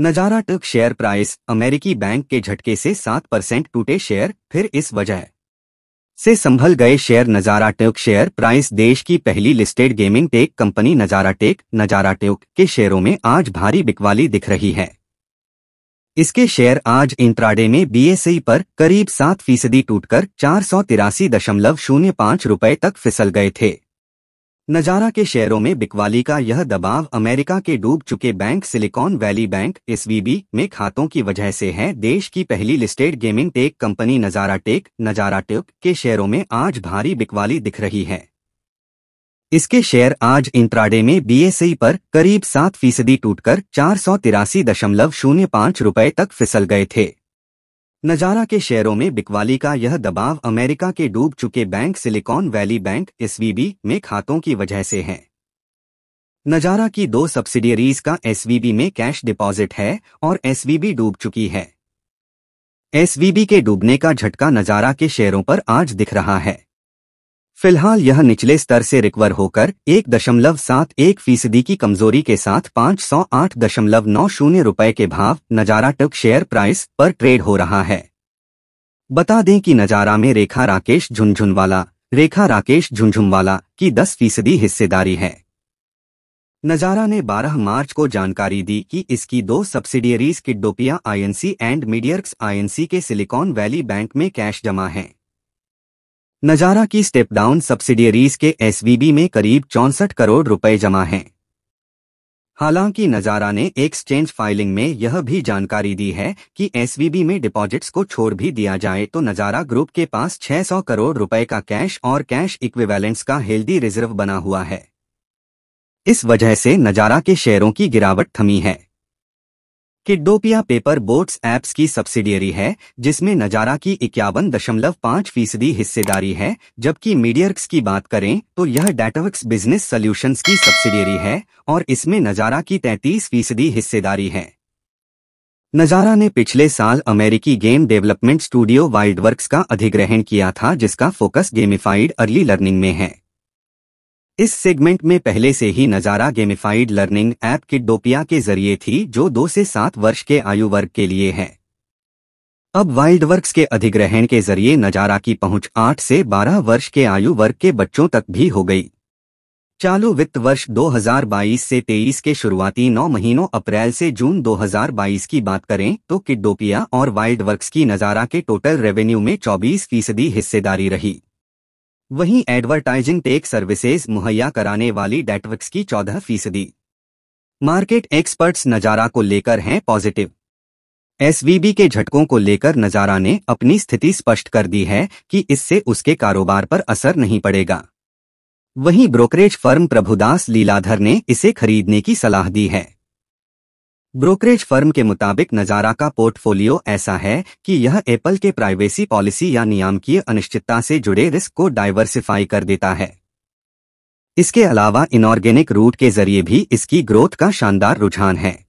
नजारा टक share price अमेरिकी बैंक के झटके से सात परसेंट टूटे शेयर फिर इस वजह से संभल गए शेयर नजारा टेक शेयर प्राइस देश की पहली listed gaming tech company Nazara tech Nazara tech के शेयरों में आज भारी बिकवाली दिख रही है इसके शेयर आज इंट्राडे में बीएसई e पर करीब सात फीसदी टूटकर चार सौ तिरासी दशमलव शून्य पाँच रुपये तक फिसल गए थे नजारा के शेयरों में बिकवाली का यह दबाव अमेरिका के डूब चुके bank Silicon Valley bank SVB में खातों की वजह से है देश की पहली listed gaming tech company Nazara tech Nazara tech के शेयरों में आज भारी बिकवाली दिख रही है इसके शेयर आज इंट्राडे में बीएसई पर करीब सात फीसदी टूटकर चार सौ तिरासी दशमलव शून्य पाँच रुपये तक फिसल गए थे नजारा के शेयरों में बिकवाली का यह दबाव अमेरिका के डूब चुके bank Silicon Valley bank SVB में खातों की वजह से है नजारा की दो सब्सिडियरीज का एसवीबी में कैश डिपॉजिट है और एसवीबी डूब चुकी है एसवीबी के डूबने का झटका नजारा के शेयरों पर आज दिख रहा है फिलहाल यह निचले स्तर से रिकवर होकर एक दशमलव सात एक फीसदी की कमजोरी के साथ पाँच सौ आठ दशमलव नौ शून्य रुपये के भाव नजारा टक शेयर प्राइस पर ट्रेड हो रहा है बता दें कि नजारा में रेखा राकेश झुंझुनवाला रेखा राकेश झुंझुनवाला की दस फीसदी हिस्सेदारी है नजारा ने 12 मार्च को जानकारी दी कि इसकी दो subsidiaries Kidopia INC and Mediawrx INC के सिलिकॉन वैली बैंक में कैश जमा है नजारा की स्टेप डाउन सब्सिडियरीज के एसवीबी में करीब चौंसठ करोड़ रुपए जमा हैं हालांकि नजारा ने एक्सचेंज फाइलिंग में यह भी जानकारी दी है कि एसवीबी में डिपॉजिट्स को छोड़ भी दिया जाए तो नजारा ग्रुप के पास 600 करोड़ रुपए का कैश और कैश इक्विवेलेंट्स का हेल्दी रिजर्व बना हुआ है इस वजह से नजारा के शेयरों की गिरावट थमी है किडोपिया पेपर बोट्स एप्स की सब्सिडियरी है जिसमें नजारा की इक्यावन दशमलव पाँच फीसदी हिस्सेदारी है जबकि मीडियर्क्स की बात करें तो यह डाटावर्क्स बिजनेस सोल्यूशन की सब्सिडियरी है और इसमें नजारा की तैतीस फीसदी हिस्सेदारी है नजारा ने पिछले साल अमेरिकी गेम डेवलपमेंट स्टूडियो वाइल्डवर्क्स का अधिग्रहण किया था जिसका फोकस गेमिफाइड अर्ली लर्निंग में है इस सेगमेंट में पहले से ही नज़ारा गेमिफाइड लर्निंग ऐप किडोपिया के जरिए थी जो दो से सात वर्ष के आयु वर्ग के लिए है अब वाइल्ड वर्क के अधिग्रहण के जरिए नज़ारा की पहुंच आठ से बारह वर्ष के आयु वर्ग के बच्चों तक भी हो गई चालू वित्त वर्ष 2022 से 23 के शुरुआती नौ महीनों अप्रैल से जून 2022 की बात करें तो किडोपिया और वाइल्ड वर्क्स की नज़ारा के टोटल रेवेन्यू में 24 फीसदी हिस्सेदारी रही वहीं एडवर्टाइजिंग टेक सर्विसेज मुहैया कराने वाली डेटवर्क्स की चौदह फीसदी मार्केट एक्सपर्ट्स नजारा को लेकर हैं पॉजिटिव एसवीबी के झटकों को लेकर नजारा ने अपनी स्थिति स्पष्ट कर दी है कि इससे उसके कारोबार पर असर नहीं पड़ेगा वहीं ब्रोकरेज फर्म प्रभुदास लीलाधर ने इसे खरीदने की सलाह दी है ब्रोकरेज फर्म के मुताबिक नजारा का पोर्टफोलियो ऐसा है कि यह एप्पल के प्राइवेसी पॉलिसी या नियामकीय अनिश्चितता से जुड़े रिस्क को डाइवर्सिफाई कर देता है इसके अलावा इनऑर्गेनिक रूट के जरिए भी इसकी ग्रोथ का शानदार रुझान है